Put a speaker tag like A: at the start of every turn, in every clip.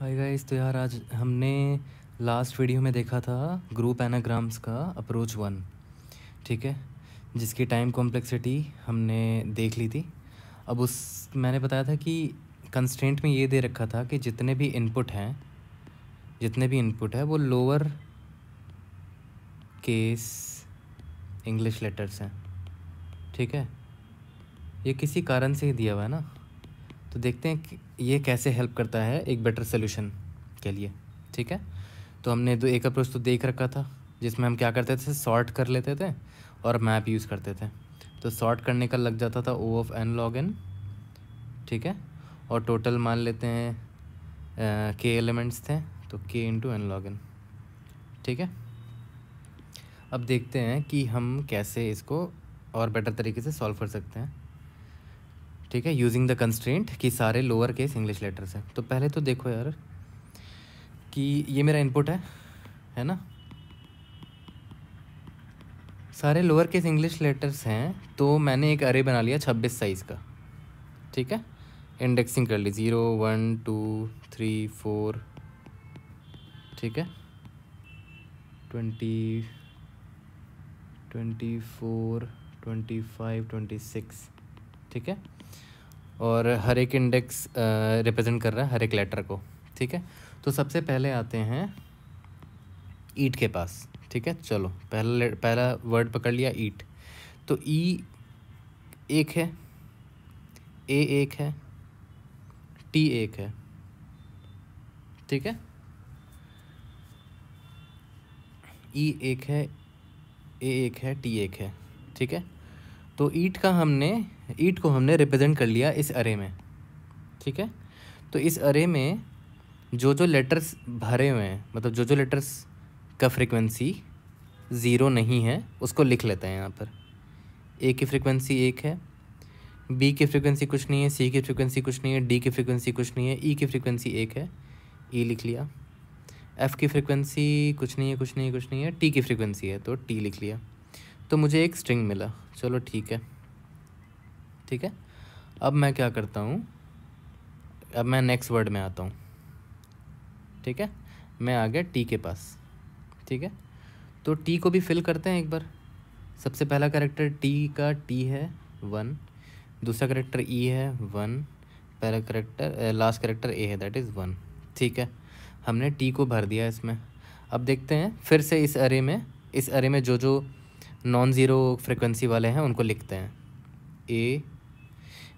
A: hi guys तो यार आज हमने लास्ट वीडियो में देखा था ग्रुप एनाग्राम्स का अप्रोच वन ठीक है जिसकी टाइम कॉम्प्लेक्सिटी हमने देख ली थी अब उस मैंने बताया था कि कंस्टेंट में ये दे रखा था कि जितने भी इनपुट हैं जितने भी इनपुट है वो लोअर केस इंग्लिश लेटर्स हैं ठीक है ये किसी कारण से ही दिया हुआ है ना तो देखते हैं ये कैसे हेल्प करता है एक बेटर सोल्यूशन के लिए ठीक है तो हमने दो तो एक अप्रोच तो देख रखा था जिसमें हम क्या करते थे सॉर्ट कर लेते थे और मैप यूज़ करते थे तो सॉर्ट करने का लग जाता था O of N log N ठीक है और टोटल मान लेते हैं के एलिमेंट्स थे तो के इंटू एन लॉग एन ठीक है अब देखते हैं कि हम कैसे इसको और बेटर तरीके से सॉल्व कर सकते हैं ठीक है यूजिंग द कंस्ट्रेंट कि सारे लोअर केस इंग्लिश लेटर्स हैं तो पहले तो देखो यार कि ये मेरा इनपुट है है ना सारे लोअर केस इंग्लिश लेटर्स हैं तो मैंने एक अरे बना लिया छब्बीस साइज़ का ठीक है इंडेक्सिंग कर ली zero one two three four ठीक है twenty twenty four twenty five twenty six ठीक है और हर एक इंडेक्स रिप्रेजेंट कर रहा है हर एक लेटर को ठीक है तो सबसे पहले आते हैं ईट के पास ठीक है चलो पहला पहला वर्ड पकड़ लिया ईट तो ई e एक है ए एक है टी एक है ठीक है ई e एक है ए एक है टी एक है ठीक है तो ईट का हमने ईट को हमने रिप्रेजेंट कर लिया इस अरे में ठीक है तो इस अरे में जो जो लेटर्स भरे हुए हैं मतलब जो जो लेटर्स का फ्रीक्वेंसी ज़ीरो नहीं है उसको लिख लेते हैं यहाँ पर ए की फ्रीक्वेंसी एक है बी की फ्रीक्वेंसी कुछ नहीं है सी की फ्रीक्वेंसी कुछ नहीं है डी की फ्रीक्वेंसी कुछ नहीं है ई e की फ्रीक्वेंसी एक है ई e लिख लिया एफ़ की फ्रीक्वेंसी कुछ नहीं है कुछ नहीं है कुछ नहीं है टी की फ्रीक्वेंसी है तो टी लिख लिया तो मुझे एक स्ट्रिंग मिला चलो ठीक है ठीक है अब मैं क्या करता हूँ अब मैं नेक्स्ट वर्ड में आता हूँ ठीक है मैं आ गया टी के पास ठीक है तो टी को भी फिल करते हैं एक बार सबसे पहला करेक्टर टी का टी है वन दूसरा करेक्टर ई e है वन पहला करेक्टर लास्ट करेक्टर ए है दैट इज़ वन ठीक है हमने टी को भर दिया इसमें अब देखते हैं फिर से इस अरे में इस अरे में जो जो नॉन ज़ीरो फ्रिक्वेंसी वाले हैं उनको लिखते हैं ए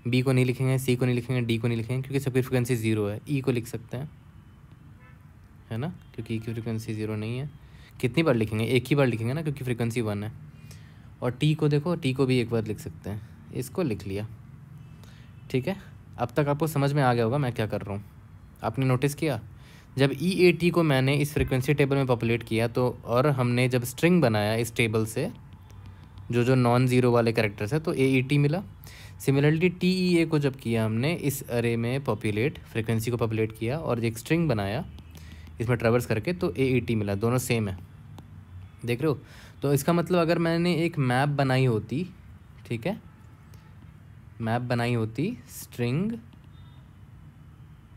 A: बी को नहीं लिखेंगे सी को नहीं लिखेंगे डी को नहीं लिखेंगे क्योंकि सबकी फ्रिक्वेंसी ज़ीरो है ई e को लिख सकते हैं है ना क्योंकि ई e की फ्रिक्वेंसी ज़ीरो नहीं है कितनी बार लिखेंगे एक ही बार लिखेंगे ना क्योंकि फ्रिक्वेंसी वन है और टी को देखो टी को भी एक बार लिख सकते हैं इसको लिख लिया ठीक है अब तक आपको समझ में आ गया होगा मैं क्या कर रहा हूँ आपने नोटिस किया जब ई ए टी को मैंने इस फ्रिक्वेंसी टेबल में पॉपुलेट किया तो और हमने जब स्ट्रिंग बनाया इस टेबल से जो जो नॉन ज़ीरो वाले करेक्टर्स है तो ए ई टी मिला सिमिलरली टी ई ए को जब किया हमने इस अरे में पॉपुलेट फ्रिक्वेंसी को पॉपुलेट किया और एक स्ट्रिंग बनाया इसमें ट्रेवर्स करके तो ए ई टी मिला दोनों सेम है देख रहे हो तो इसका मतलब अगर मैंने एक मैप बनाई होती ठीक है मैप बनाई होती स्ट्रिंग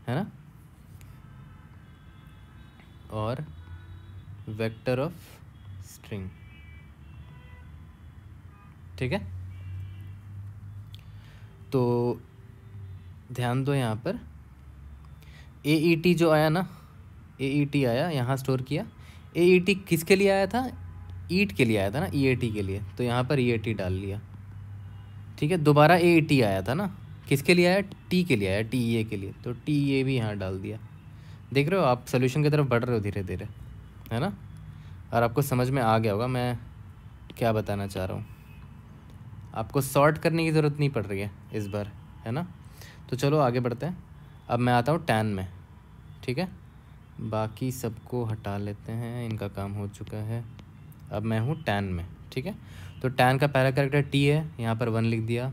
A: है ना और वेक्टर ऑफ स्ट्रिंग ठीक है तो ध्यान दो यहाँ पर ए ई टी जो आया ना ए ई टी आया यहाँ स्टोर किया ए ई टी किसके लिए आया था ईट के लिए आया था ना ई ए टी के लिए तो यहाँ पर ई ए टी डाल लिया ठीक है दोबारा ए ई टी आया था ना किसके लिए आया टी के लिए आया टी ई ए के लिए तो टी ए e भी यहाँ डाल दिया देख रहे हो आप सोल्यूशन की तरफ बढ़ रहे हो धीरे धीरे है ना और आपको समझ में आ गया होगा मैं क्या बताना चाह रहा हूँ आपको सॉर्ट करने की ज़रूरत नहीं पड़ रही है इस बार है ना तो चलो आगे बढ़ते हैं अब मैं आता हूँ टेन में ठीक है बाकी सबको हटा लेते हैं इनका काम हो चुका है अब मैं हूँ टेन में ठीक है तो टेन का पहला करेक्टर टी है यहाँ पर वन लिख दिया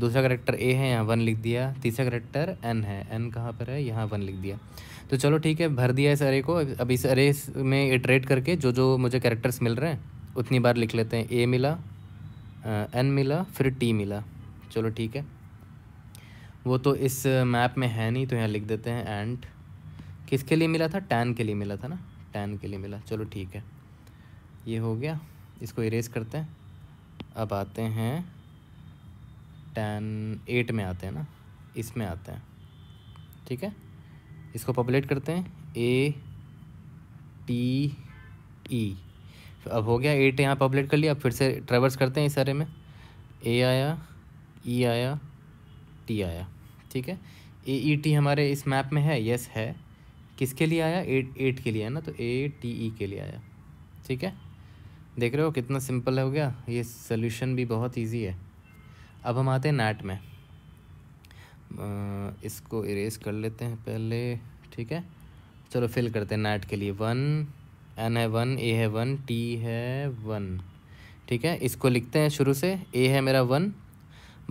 A: दूसरा करेक्टर ए है यहाँ वन लिख दिया तीसरा करेक्टर एन है एन कहाँ पर है यहाँ वन लिख दिया तो चलो ठीक है भर दिया इस अरे को अब इस अरे में इटरेट करके जो जो मुझे करेक्टर्स मिल रहे हैं उतनी बार लिख लेते हैं ए मिला एन मिला फिर टी मिला चलो ठीक है वो तो इस मैप में है नहीं तो यहाँ लिख देते हैं एंड किसके लिए मिला था टेन के लिए मिला था ना टेन के लिए मिला चलो ठीक है ये हो गया इसको इरेज करते हैं अब आते हैं टेन एट में आते हैं ना इसमें आते हैं ठीक है इसको पॉपुलेट करते हैं ए टी ई अब हो गया एट यहाँ पर अपलेट कर लिया अब फिर से ट्रेवर्स करते हैं इस सारे में ए आया ई e आया टी आया ठीक है ए ई टी हमारे इस मैप में है यस है किसके लिए आया एट एट के लिए है ना तो ए टी ई के लिए आया ठीक है देख रहे हो कितना सिंपल हो गया ये सोल्यूशन भी बहुत ईजी है अब हम आते हैं नेट में इसको इरेज कर लेते हैं पहले ठीक है चलो फिल करते हैं नेट के लिए वन एन है वन ए है वन टी है वन ठीक है इसको लिखते हैं शुरू से ए है मेरा वन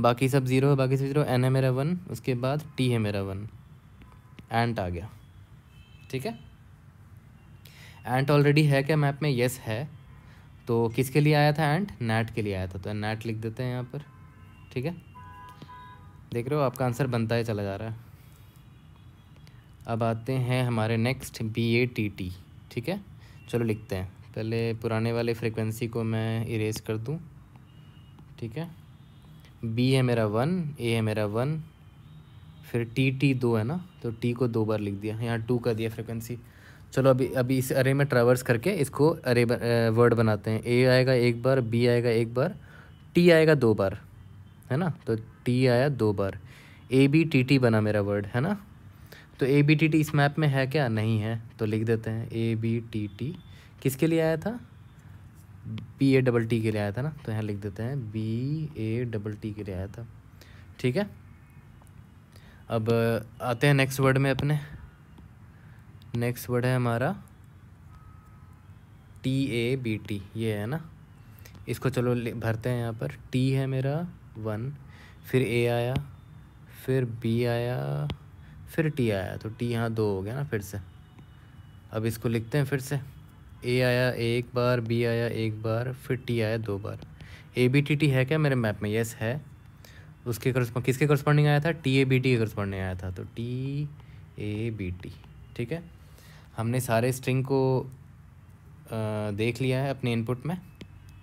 A: बाकी सब ज़ीरो है बाकी सब ज़ीरो एन है मेरा वन उसके बाद टी है मेरा वन एंट आ गया ठीक है एंट ऑलरेडी है क्या मैप में येस है तो किसके लिए आया था एंट नेट के लिए आया था तो नेट लिख देते हैं यहाँ पर ठीक है देख रहे हो आपका आंसर बनता ही चला जा रहा है अब आते हैं हमारे next B A T T ठीक है चलो लिखते हैं पहले पुराने वाले फ्रिक्वेंसी को मैं इरेज कर दूँ ठीक है बी है मेरा वन ए है मेरा वन फिर टी टी दो है ना तो टी को दो बार लिख दिया यहाँ टू कर दिया फ्रिक्वेंसी चलो अभी अभी इस अरे में ट्रावर्स करके इसको अरे वर्ड बनाते हैं ए आएगा एक बार बी आएगा एक बार टी आएगा दो बार है ना तो टी आया दो बार ए बी टी टी बना मेरा वर्ड है ना तो ए बी टी टी इस मैप में है क्या नहीं है तो लिख देते हैं ए बी टी टी किसके लिए आया था बी ए डबल टी के लिए आया था ना तो यहाँ लिख देते हैं बी ए डबल टी के लिए आया था ठीक है अब आते हैं नेक्स्ट वर्ड में अपने नेक्स्ट वर्ड है हमारा टी ए बी टी ये है ना इसको चलो भरते हैं यहाँ पर टी है मेरा वन फिर ए आया फिर बी आया फिर टी आया तो टी यहाँ दो हो गया ना फिर से अब इसको लिखते हैं फिर से ए आया एक बार बी आया एक बार फिर टी आया दो बार ए बी टी टी है क्या मेरे मैप में येस है उसके करस्पॉन्ड किसके करस्पॉन्डिंग आया था टी ए बी टी के करस्पॉन्डिंग आया था तो टी ए बी टी ठीक है हमने सारे स्ट्रिंग को आ, देख लिया है अपने इनपुट में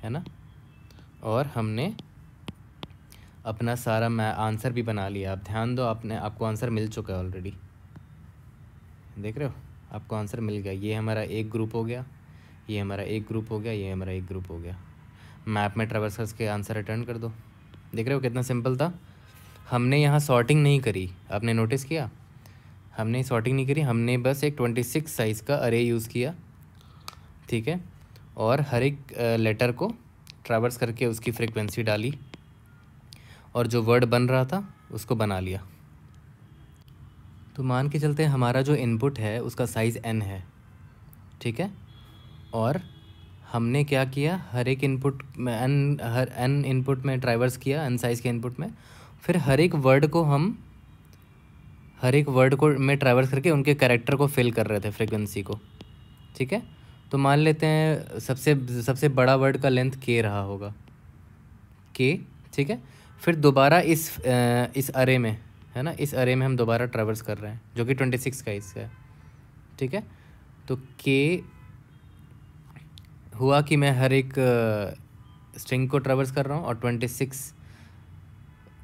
A: है ना और हमने अपना सारा मैं आंसर भी बना लिया आप ध्यान दो आपने आपको आंसर मिल चुका है ऑलरेडी देख रहे हो आपको आंसर मिल गया ये हमारा एक ग्रुप हो गया ये हमारा एक ग्रुप हो गया ये हमारा एक ग्रुप हो गया मैप में ट्रेवल्स के आंसर रिटर्न कर दो देख रहे हो कितना सिंपल था हमने यहाँ सॉर्टिंग नहीं करी आपने नोटिस किया हमने सॉर्टिंग नहीं करी हमने बस एक ट्वेंटी सिक्स साइज़ का अरे यूज़ किया ठीक है और हर एक लेटर को ट्रैवर्स करके उसकी फ्रिक्वेंसी डाली और जो वर्ड बन रहा था उसको बना लिया तो मान के चलते हैं हमारा जो इनपुट है उसका साइज़ एन है ठीक है और हमने क्या किया हर एक इनपुट में एन हर एन इनपुट में ट्राइवर्स किया एन साइज़ के इनपुट में फिर हर एक वर्ड को हम हर एक वर्ड को में ट्रैवर्स करके उनके कैरेक्टर को फिल कर रहे थे फ्रिक्वेंसी को ठीक है तो मान लेते हैं सबसे सबसे बड़ा वर्ड का लेंथ के रहा होगा के ठीक है फिर दोबारा इस इस अरे में है ना इस अरे में हम दोबारा ट्रेवल्स कर रहे हैं जो कि ट्वेंटी सिक्स का हिस्सा है ठीक है तो के हुआ कि मैं हर एक स्ट्रिंग को ट्रेवल्स कर रहा हूँ और ट्वेंटी सिक्स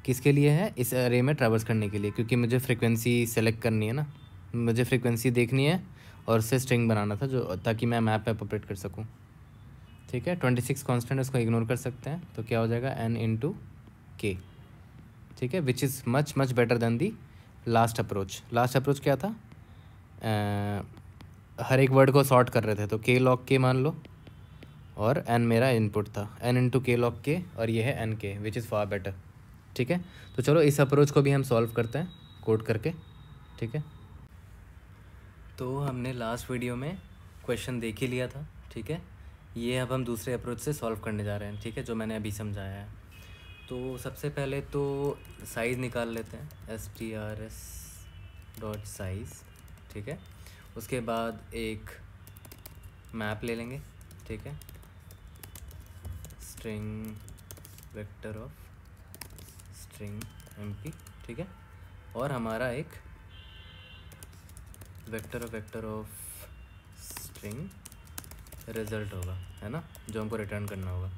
A: किसके लिए है इस अरे में ट्रेवल्स करने के लिए क्योंकि मुझे फ्रिक्वेंसी सेलेक्ट करनी है ना मुझे फ्रिक्वेंसी देखनी है और उससे स्ट्रिंग बनाना था जो ताकि मैं मैप ऐप ऑपरेट कर सकूँ ठीक है ट्वेंटी सिक्स कॉन्स्टेंट उसको इग्नोर कर सकते हैं तो क्या हो जाएगा एन इन टू के ठीक है which is much much better than the last approach last approach क्या था uh, हर एक वर्ड को सॉर्ट कर रहे थे तो के लॉक के मान लो और एन मेरा इनपुट था N into K log K और ये है एन के विच इज़ फार बेटर ठीक है तो चलो इस अप्रोच को भी हम सॉल्व करते हैं कोड करके ठीक है तो हमने लास्ट वीडियो में क्वेश्चन देख ही लिया था ठीक है ये अब हम दूसरे अप्रोच से सॉल्व करने जा रहे हैं ठीक है जो मैंने अभी समझाया है तो सबसे पहले तो साइज़ निकाल लेते हैं S T R S dot size ठीक है उसके बाद एक मैप ले लेंगे ठीक है string vector of string M P ठीक है और हमारा एक vector of vector of string result होगा है ना जो हमको रिटर्न करना होगा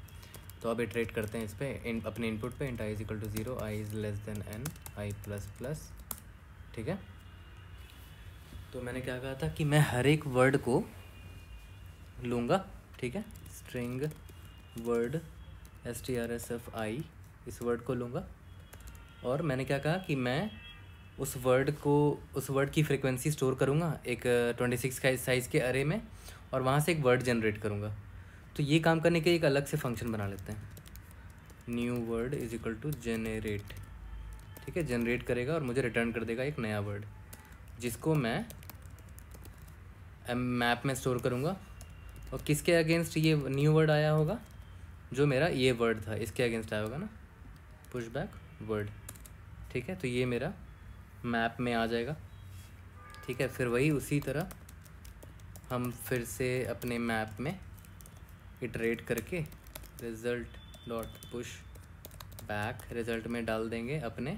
A: तो अब इटरेट करते हैं इस पर इन अपने इनपुट पे int I is equal to zero I is less than N I plus plus ठीक है तो मैंने क्या कहा था कि मैं हर एक वर्ड को लूँगा ठीक है string word S T R S F I इस वर्ड को लूँगा और मैंने क्या कहा कि मैं उस वर्ड को उस वर्ड की फ्रिक्वेंसी स्टोर करूँगा एक ट्वेंटी सिक्स साइज़ के अरे में और वहाँ से एक वर्ड जनरेट करूँगा तो ये काम करने के एक अलग से फंक्शन बना लेते हैं new word is equal to generate ठीक है जनरेट करेगा और मुझे रिटर्न कर देगा एक नया वर्ड जिसको मैं मैप में स्टोर करूँगा और किसके अगेंस्ट ये न्यू वर्ड आया होगा जो मेरा ये वर्ड था इसके अगेंस्ट आया होगा ना पुश बैक वर्ड ठीक है तो ये मेरा मैप में आ जाएगा ठीक है फिर वही उसी तरह हम फिर से अपने मैप में इटरेट करके result dot push back result में डाल देंगे अपने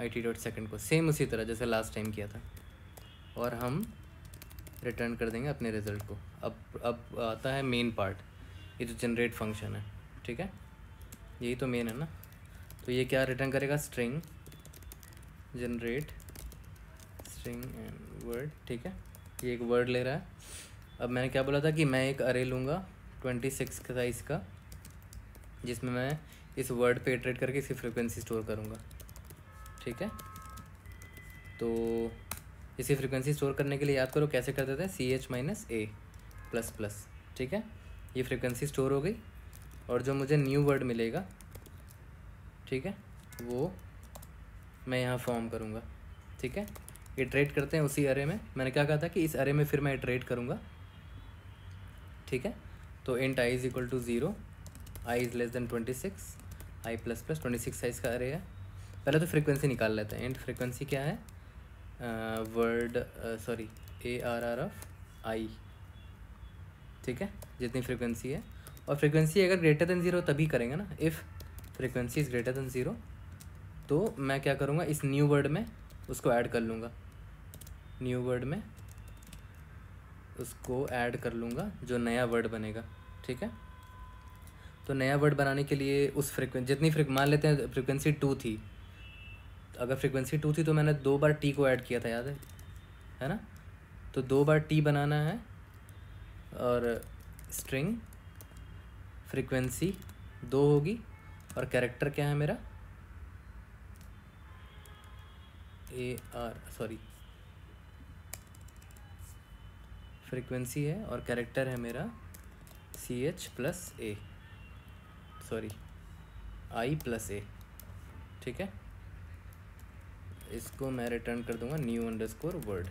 A: आई टी डॉट सेकेंड को सेम उसी तरह जैसे लास्ट टाइम किया था और हम रिटर्न कर देंगे अपने रिज़ल्ट को अब अब आता है मेन पार्ट ये जो जनरेट फंक्शन है ठीक है यही तो मेन है ना तो ये क्या रिटर्न करेगा string generate string and word ठीक है ये एक वर्ड ले रहा है अब मैंने क्या बोला था कि मैं एक अरे लूँगा ट्वेंटी सिक्स साइज़ का जिसमें मैं इस वर्ड पे इटरेट करके इसकी फ्रिक्वेंसी स्टोर करूँगा ठीक है तो इसी फ्रिक्वेंसी स्टोर करने के लिए याद करो कैसे करते थे C H minus A plus plus ठीक है ये फ्रिक्वेंसी स्टोर हो गई और जो मुझे न्यू वर्ड मिलेगा ठीक है वो मैं यहाँ फॉर्म करूँगा ठीक है इटरेट करते हैं उसी अरे में मैंने क्या कहा था कि इस अरे में फिर मैं इटरेट करूँगा ठीक है तो int I is equal to zero I is less than twenty six I plus plus twenty six size का अरे है पहले तो फ्रीक्वेंसी निकाल लेते हैं इंट फ्रीक्वेंसी क्या है word sorry A R R of I ठीक है जितनी फ्रीक्वेंसी है और फ्रीक्वेंसी अगर ग्रेटर देन ज़ीरो तभी करेंगे ना if frequency is greater than zero तो मैं क्या करूँगा इस न्यू वर्ड में उसको ऐड कर लूँगा न्यू वर्ड में उसको ऐड कर लूँगा जो नया वर्ड बनेगा ठीक है तो नया वर्ड बनाने के लिए उस फ्रिक्वेंसी जितनी फ्रिक मान लेते हैं फ्रिक्वेंसी टू थी अगर फ्रिक्वेंसी टू थी तो मैंने दो बार टी को ऐड किया था याद है है ना तो दो बार टी बनाना है और स्ट्रिंग फ्रिक्वेंसी दो होगी और कैरेक्टर क्या है मेरा ए आर सॉरी फ्रिक्वेंसी है और कैरेक्टर है मेरा C H plus A sorry I plus A ठीक है इसको मैं रिटर्न कर दूंगा न्यू अंडर स्कोर वर्ड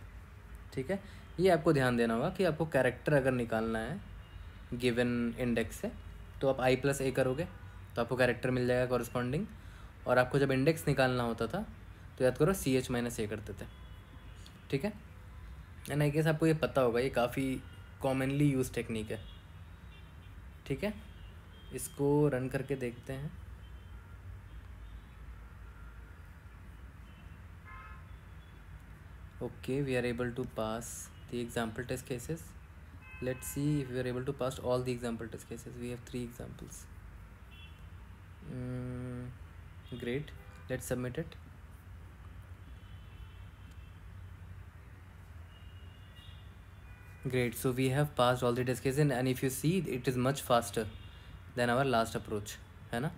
A: ठीक है ये आपको ध्यान देना होगा कि आपको कैरेक्टर अगर निकालना है गिवन इंडेक्स से तो आप आई प्लस ए करोगे तो आपको कैरेक्टर मिल जाएगा कॉरस्पॉन्डिंग और आपको जब इंडेक्स निकालना होता था तो याद करो सी एच माइनस ए करते थे ठीक है एंड आई गेस आपको ये पता होगा ये काफ़ी कॉमनली यूज टेक्निक है ठीक है इसको रन करके देखते हैं okay we are able to pass the example test cases let see if you are able to pass all the example test cases we have three examples great let submit it Great, so we have passed all the discussion and if you see it is much faster than our last approach, है ना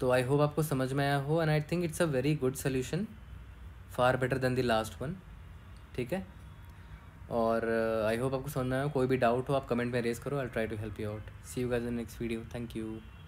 A: तो I hope आपको समझ में आया हो and I think it's a very good solution far better than the last one ठीक है और आई uh, होप आपको समझ में आया कोई भी डाउट हो आप कमेंट में रेज करो I try to help you out see you guys in next video thank you